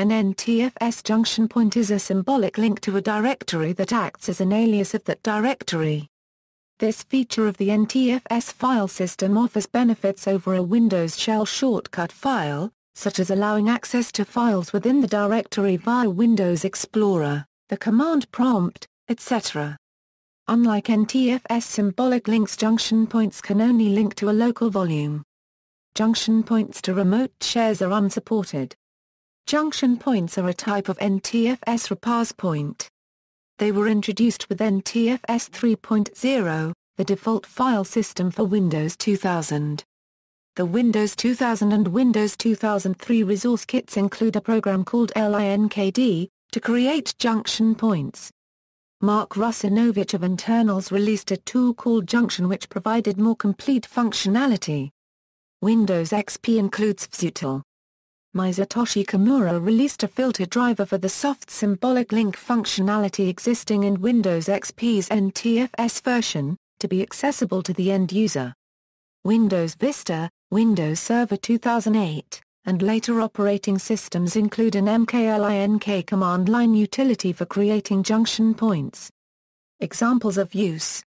An NTFS junction point is a symbolic link to a directory that acts as an alias of that directory. This feature of the NTFS file system offers benefits over a Windows shell shortcut file, such as allowing access to files within the directory via Windows Explorer, the command prompt, etc. Unlike NTFS symbolic links junction points can only link to a local volume. Junction points to remote shares are unsupported. Junction points are a type of NTFS reparse point. They were introduced with NTFS 3.0, the default file system for Windows 2000. The Windows 2000 and Windows 2003 resource kits include a program called LINKD, to create junction points. Mark Rusinovich of Internals released a tool called Junction which provided more complete functionality. Windows XP includes Vsutil, Mizutoshi Kimura released a filter driver for the soft symbolic link functionality existing in Windows XP's NTFS version, to be accessible to the end user. Windows Vista, Windows Server 2008, and later operating systems include an MKLINK command line utility for creating junction points. Examples of use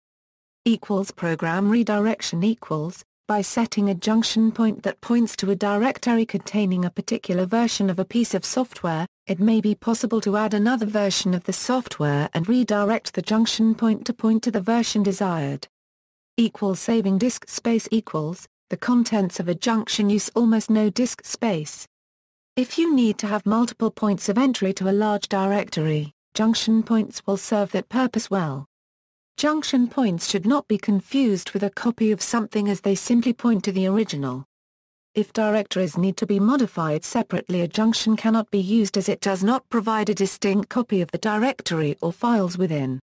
equals Program redirection equals by setting a junction point that points to a directory containing a particular version of a piece of software, it may be possible to add another version of the software and redirect the junction point to point to the version desired. Equals saving disk space equals, the contents of a junction use almost no disk space. If you need to have multiple points of entry to a large directory, junction points will serve that purpose well. Junction points should not be confused with a copy of something as they simply point to the original. If directories need to be modified separately a junction cannot be used as it does not provide a distinct copy of the directory or files within.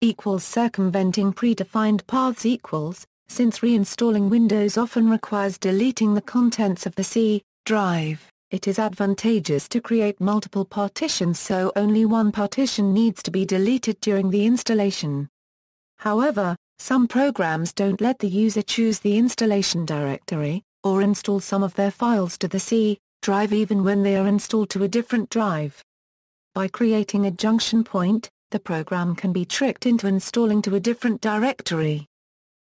Equals circumventing predefined paths equals, since reinstalling Windows often requires deleting the contents of the C drive, it is advantageous to create multiple partitions so only one partition needs to be deleted during the installation. However, some programs don't let the user choose the installation directory, or install some of their files to the C drive even when they are installed to a different drive. By creating a junction point, the program can be tricked into installing to a different directory.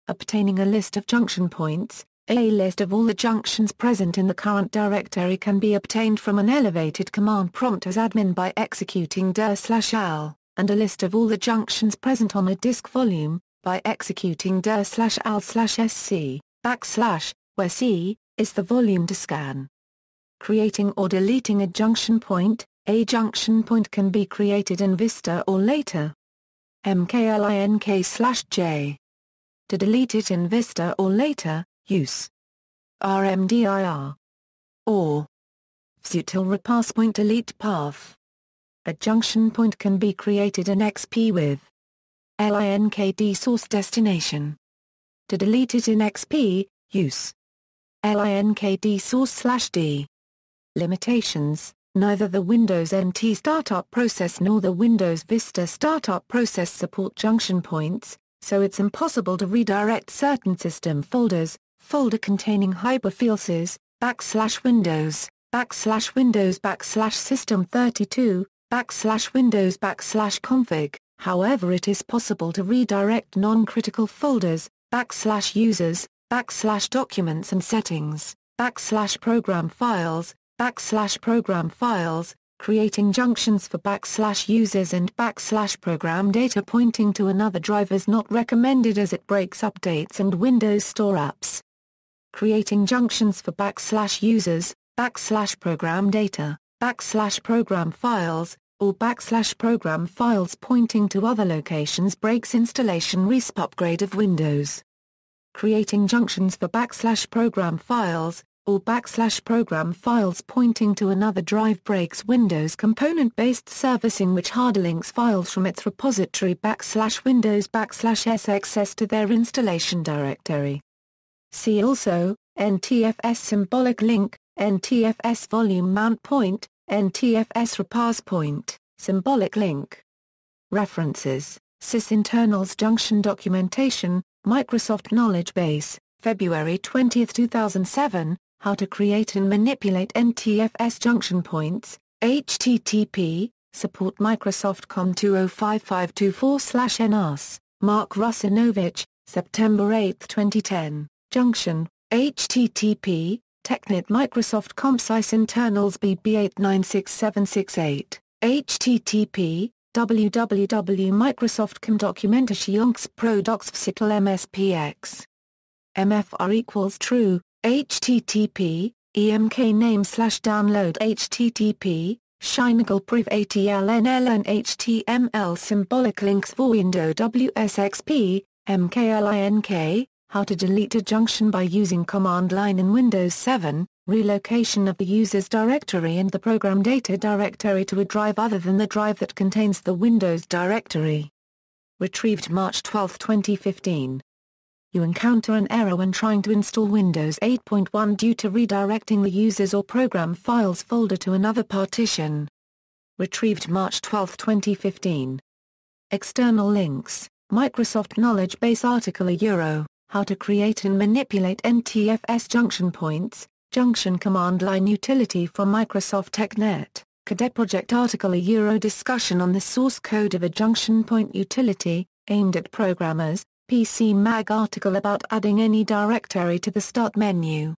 Obtaining a list of junction points, a list of all the junctions present in the current directory can be obtained from an elevated command prompt as admin by executing dir/al and a list of all the junctions present on a disk volume, by executing dir slash al slash sc, backslash, where c, is the volume to scan. Creating or deleting a junction point, a junction point can be created in Vista or later. mklink slash j. To delete it in Vista or later, use rmdir or fsutil repass point delete path a junction point can be created in XP with LINKD source destination. To delete it in XP, use LINKD source slash D. Limitations Neither the Windows NT startup process nor the Windows Vista startup process support junction points, so it's impossible to redirect certain system folders, folder containing hyperfielses, backslash windows, backslash windows backslash system32, backslash windows backslash config, however it is possible to redirect non-critical folders, backslash users, backslash documents and settings, backslash program files, backslash program files, creating junctions for backslash users and backslash program data pointing to another drive is not recommended as it breaks updates and Windows Store apps. Creating junctions for backslash users, backslash program data, backslash program files, or backslash program files pointing to other locations breaks installation RESP upgrade of Windows. Creating junctions for backslash program files, or backslash program files pointing to another drive breaks Windows component-based servicing, which hard links files from its repository backslash Windows backslash SXS to their installation directory. See also, NTFS symbolic link, NTFS volume mount point, NTFS repasse point, symbolic link. References, SysInternals Junction Documentation, Microsoft Knowledge Base, February 20, 2007, How to create and manipulate NTFS junction points, HTTP, support Microsoft.com 205524-NAS, Mark Rusinovich, September 8, 2010, Junction, HTTP, TechNet Microsoft CompSys Internals BB896768, http, Mspx MFR equals true, http, emk name slash download http, Shinagle priv atlnl html symbolic links for window wsxp, mklink, how to delete a junction by using command line in Windows 7, relocation of the user's directory and the program data directory to a drive other than the drive that contains the Windows directory. Retrieved March 12, 2015. You encounter an error when trying to install Windows 8.1 due to redirecting the user's or program files folder to another partition. Retrieved March 12, 2015. External links, Microsoft Knowledge Base article a euro how to create and manipulate NTFS junction points, junction command line utility from Microsoft TechNet, Cadet Project article A Euro discussion on the source code of a junction point utility, aimed at programmers, PC Mag article about adding any directory to the start menu,